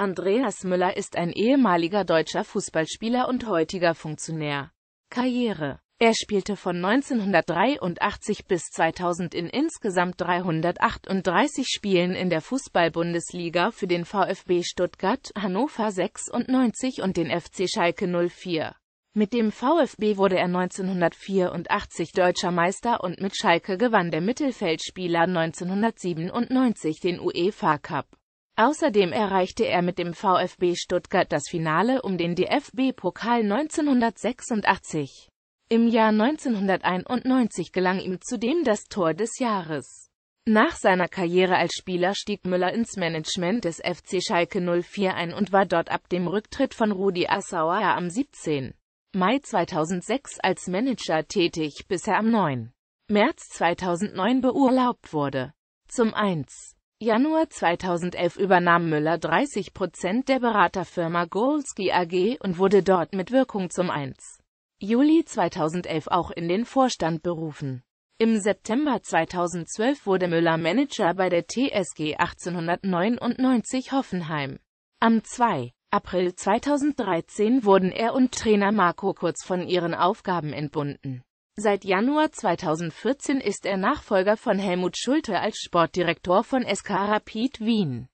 Andreas Müller ist ein ehemaliger deutscher Fußballspieler und heutiger Funktionär. Karriere Er spielte von 1983 bis 2000 in insgesamt 338 Spielen in der Fußball-Bundesliga für den VfB Stuttgart, Hannover 96 und den FC Schalke 04. Mit dem VfB wurde er 1984 deutscher Meister und mit Schalke gewann der Mittelfeldspieler 1997 den UEFA Cup. Außerdem erreichte er mit dem VfB Stuttgart das Finale um den DFB-Pokal 1986. Im Jahr 1991 gelang ihm zudem das Tor des Jahres. Nach seiner Karriere als Spieler stieg Müller ins Management des FC Schalke 04 ein und war dort ab dem Rücktritt von Rudi Assauer am 17. Mai 2006 als Manager tätig, bis er am 9. März 2009 beurlaubt wurde. Zum 1. Januar 2011 übernahm Müller 30 Prozent der Beraterfirma Golski AG und wurde dort mit Wirkung zum 1. Juli 2011 auch in den Vorstand berufen. Im September 2012 wurde Müller Manager bei der TSG 1899 Hoffenheim. Am 2. April 2013 wurden er und Trainer Marco Kurz von ihren Aufgaben entbunden. Seit Januar 2014 ist er Nachfolger von Helmut Schulte als Sportdirektor von SK Rapid Wien.